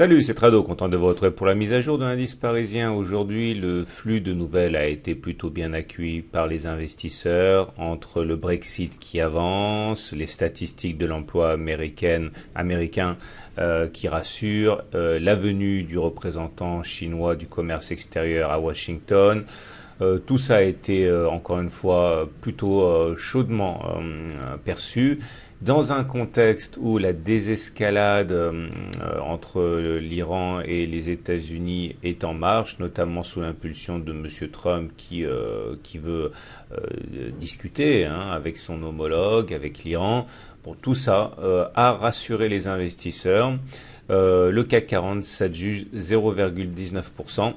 Salut, c'est Trado, content de vous retrouver pour la mise à jour de l'indice parisien. Aujourd'hui, le flux de nouvelles a été plutôt bien accueilli par les investisseurs entre le Brexit qui avance, les statistiques de l'emploi américain euh, qui rassurent, euh, la venue du représentant chinois du commerce extérieur à Washington. Euh, tout ça a été, encore une fois, plutôt chaudement perçu dans un contexte où la désescalade euh, euh, entre euh, l'Iran et les États-Unis est en marche, notamment sous l'impulsion de M. Trump qui, qui veut discuter hein, avec son homologue, avec l'Iran, pour tout ça, à rassurer les investisseurs. le CAC 40 s'adjuge 0,19%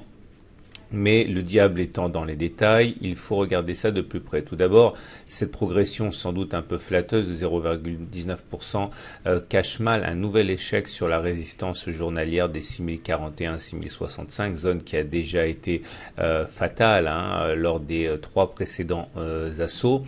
mais le diable étant dans les détails, il faut regarder ça de plus près. Tout d'abord, cette progression sans doute un peu flatteuse de 0,19% euh, cache mal un nouvel échec sur la résistance journalière des 6041-6065, zone qui a déjà été euh, fatale hein, lors des euh, trois précédents assauts.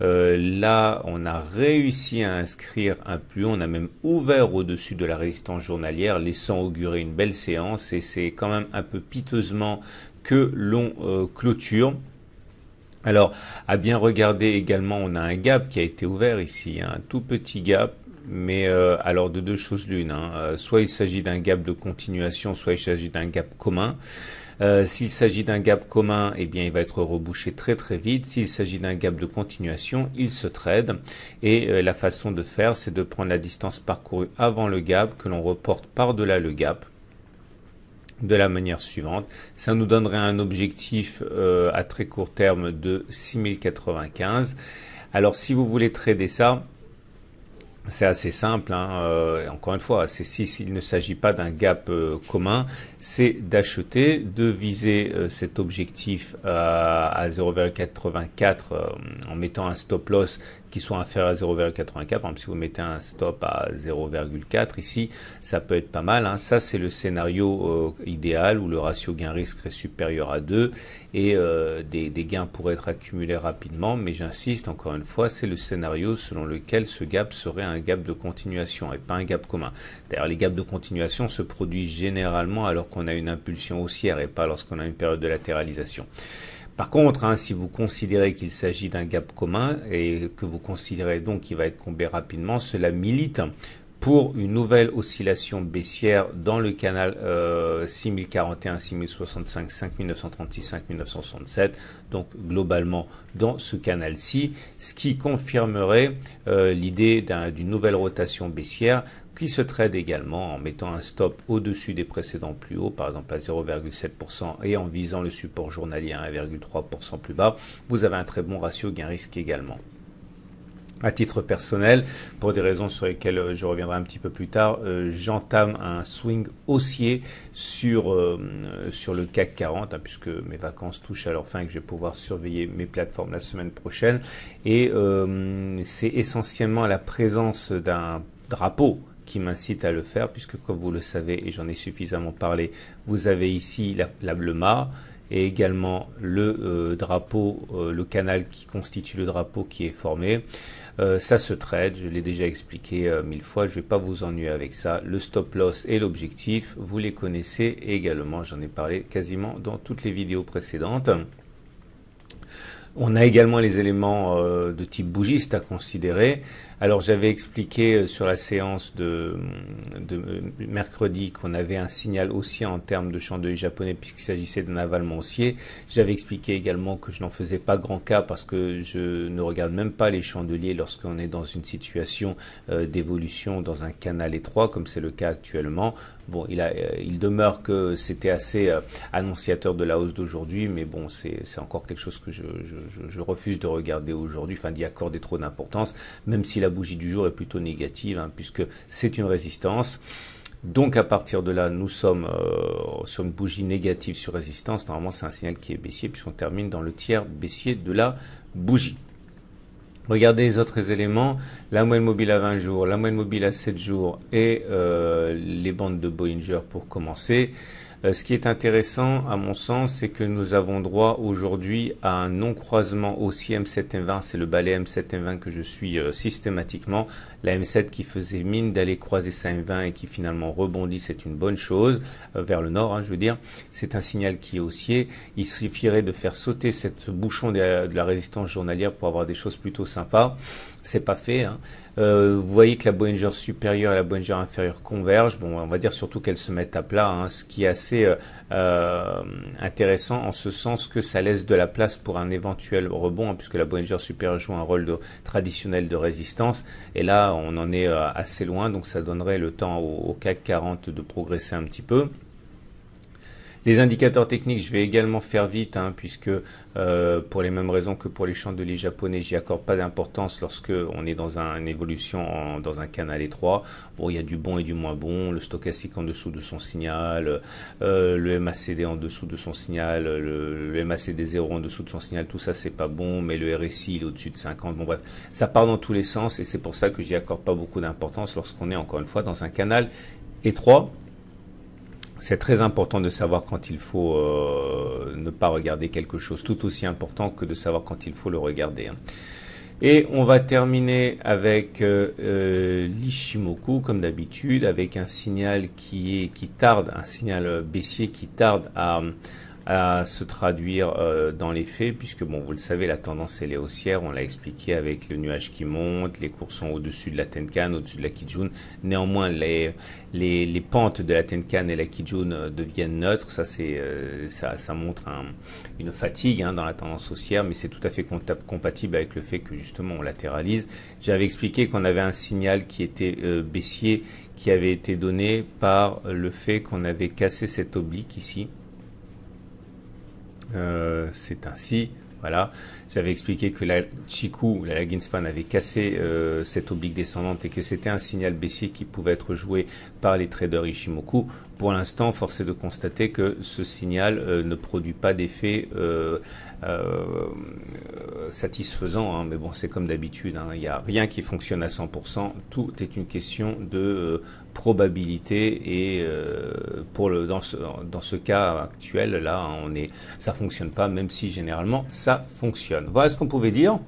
là, on a réussi à inscrire un plus haut, on a même ouvert au-dessus de la résistance journalière, laissant augurer une belle séance et c'est quand même un peu piteusement que l'on euh, clôture. Alors, à bien regarder également, on a un gap qui a été ouvert ici, hein, un tout petit gap. Mais euh, alors de deux choses l'une, hein. euh, soit il s'agit d'un gap de continuation, soit il s'agit d'un gap commun. S'il s'agit d'un gap commun, eh bien, il va être rebouché très très vite. S'il s'agit d'un gap de continuation, il se trade. Et la façon de faire, c'est de prendre la distance parcourue avant le gap, que l'on reporte par-delà le gap de la manière suivante. Ça nous donnerait un objectif euh, à très court terme de 6095. Alors si vous voulez trader ça, c'est assez simple, hein, euh, encore une fois, c'est si s'il ne s'agit pas d'un gap euh, commun, c'est d'acheter, de viser euh, cet objectif à 0,84 en mettant un stop loss qui soit inférieur à 0,84. Par exemple, si vous mettez un stop à 0,4 ici, ça peut être pas mal. Hein. Ça, c'est le scénario idéal où le ratio gain-risque est supérieur à 2 et des, des gains pourraient être accumulés rapidement. Mais j'insiste, encore une fois, c'est le scénario selon lequel ce gap serait un gap de continuation et pas un gap commun. D'ailleurs, les gaps de continuation se produisent généralement alors qu'on a une impulsion haussière et pas lorsqu'on a une période de latéralisation. Par contre, hein, si vous considérez qu'il s'agit d'un gap commun et que vous considérez donc qu'il va être comblé rapidement, cela milite pour une nouvelle oscillation baissière dans le canal euh, 6041, 6065, 5936, 5967, donc globalement dans ce canal-ci, ce qui confirmerait euh, l'idée d'une nouvelle rotation baissière qui se trade également en mettant un stop au-dessus des précédents plus hauts, par exemple à 0,7% et en visant le support journalier à 1,3% plus bas, vous avez un très bon ratio gain-risque également. À titre personnel, pour des raisons sur lesquelles euh, je reviendrai un petit peu plus tard, euh, j'entame un swing haussier sur, euh, sur le CAC 40, hein, puisque mes vacances touchent à leur fin et que je vais pouvoir surveiller mes plateformes la semaine prochaine. Et c'est essentiellement la présence d'un drapeau qui m'incite à le faire, puisque comme vous le savez, et j'en ai suffisamment parlé, vous avez ici la, blema et également le drapeau, le canal qui constitue le drapeau qui est formé. Euh, ça se traite, je l'ai déjà expliqué euh, mille fois, je ne vais pas vous ennuyer avec ça. Le stop loss et l'objectif, vous les connaissez également, j'en ai parlé quasiment dans toutes les vidéos précédentes. On a également les éléments euh, de type bougiste à considérer. Alors j'avais expliqué euh, sur la séance de, euh, mercredi qu'on avait un signal haussier en termes de chandeliers japonais puisqu'il s'agissait d'un avalement haussier. J'avais expliqué également que je n'en faisais pas grand cas parce que je ne regarde même pas les chandeliers lorsqu'on est dans une situation d'évolution dans un canal étroit comme c'est le cas actuellement. Bon, euh, il, demeure que c'était assez euh, annonciateur de la hausse d'aujourd'hui, mais bon, c'est encore quelque chose que je, refuse de regarder aujourd'hui, enfin d'y accorder trop d'importance, même si la bougie du jour est plutôt négative, hein, puisque c'est une résistance. Donc à partir de là, nous sommes euh, une bougie négative sur résistance. Normalement, c'est un signal qui est baissier puisqu'on termine dans le tiers baissier de la bougie. Regardez les autres éléments, la moyenne mobile à 20 jours, la moyenne mobile à 7 jours et euh, les bandes de Bollinger pour commencer. Euh, ce qui est intéressant, à mon sens, c'est que nous avons droit aujourd'hui à un non-croisement aussi M7M20. C'est le balai M7M20 que je suis euh, systématiquement. La M7 qui faisait mine d'aller croiser sa M20 et qui finalement rebondit, c'est une bonne chose, euh, vers le nord, hein, je veux dire. C'est un signal qui est haussier. Il suffirait de faire sauter cette bouchon de, la, résistance journalière pour avoir des choses plutôt sympas. C'est pas fait. Hein. vous voyez que la bollinger supérieure et la bollinger inférieure convergent. Bon, on va dire surtout qu'elles se mettent à plat, hein, ce qui est assez euh, euh, intéressant en ce sens que ça laisse de la place pour un éventuel rebond, hein, puisque la Bollinger Super joue un rôle de, traditionnel de résistance. Et là, on en est euh, assez loin, donc ça donnerait le temps au CAC 40 de progresser un petit peu. Les indicateurs techniques, je vais également faire vite, hein, puisque euh, pour les mêmes raisons que pour les chandeliers japonais, j'y accorde pas d'importance lorsque on est dans une évolution dans un canal étroit. Bon, il y a du bon et du moins bon, le stochastique en dessous de son signal, euh, le MACD en dessous de son signal, le, le, MACD 0 en dessous de son signal, tout ça c'est pas bon, mais le RSI il est au-dessus de 50. Bon bref, ça part dans tous les sens et c'est pour ça que j'y accorde pas beaucoup d'importance lorsqu'on est encore une fois dans un canal étroit c'est très important de savoir quand il faut euh, ne pas regarder quelque chose, tout aussi important que de savoir quand il faut le regarder. Hein. Et on va terminer avec euh, euh, l'Ishimoku, comme d'habitude, avec un signal qui, est, qui tarde, un signal baissier qui tarde à, à se traduire euh, dans les faits, puisque bon, vous le savez, la tendance elle est haussière, on l'a expliqué avec le nuage qui monte, les cours sont au-dessus de la Tenkan, au-dessus de la Kijun. Néanmoins, les, pentes de la Tenkan et la Kijun euh, deviennent neutres, ça, c'est, euh, ça, montre une fatigue hein, dans la tendance haussière, mais c'est tout à fait compatible avec le fait que justement on latéralise. J'avais expliqué qu'on avait un signal qui était baissier, qui avait été donné par le fait qu'on avait cassé cette oblique ici, euh, c'est ainsi. Voilà. J'avais expliqué que la Chiku, la Span, avait cassé euh, cette oblique descendante et que c'était un signal baissier qui pouvait être joué par les traders Ishimoku pour l'instant, force est de constater que ce signal euh, ne produit pas d'effet euh, euh, satisfaisant. Hein. mais bon, c'est comme d'habitude, hein. il n'y a rien qui fonctionne à 100%. Tout est une question de probabilité et pour le, dans, ce, dans ce cas actuel, là, on est, ça fonctionne pas, même si généralement ça fonctionne. Voilà ce qu'on pouvait dire.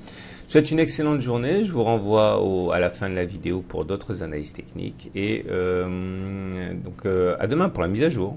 Je souhaite une excellente journée. Je vous renvoie à la fin de la vidéo pour d'autres analyses techniques. Et euh, donc euh, à demain pour la mise à jour.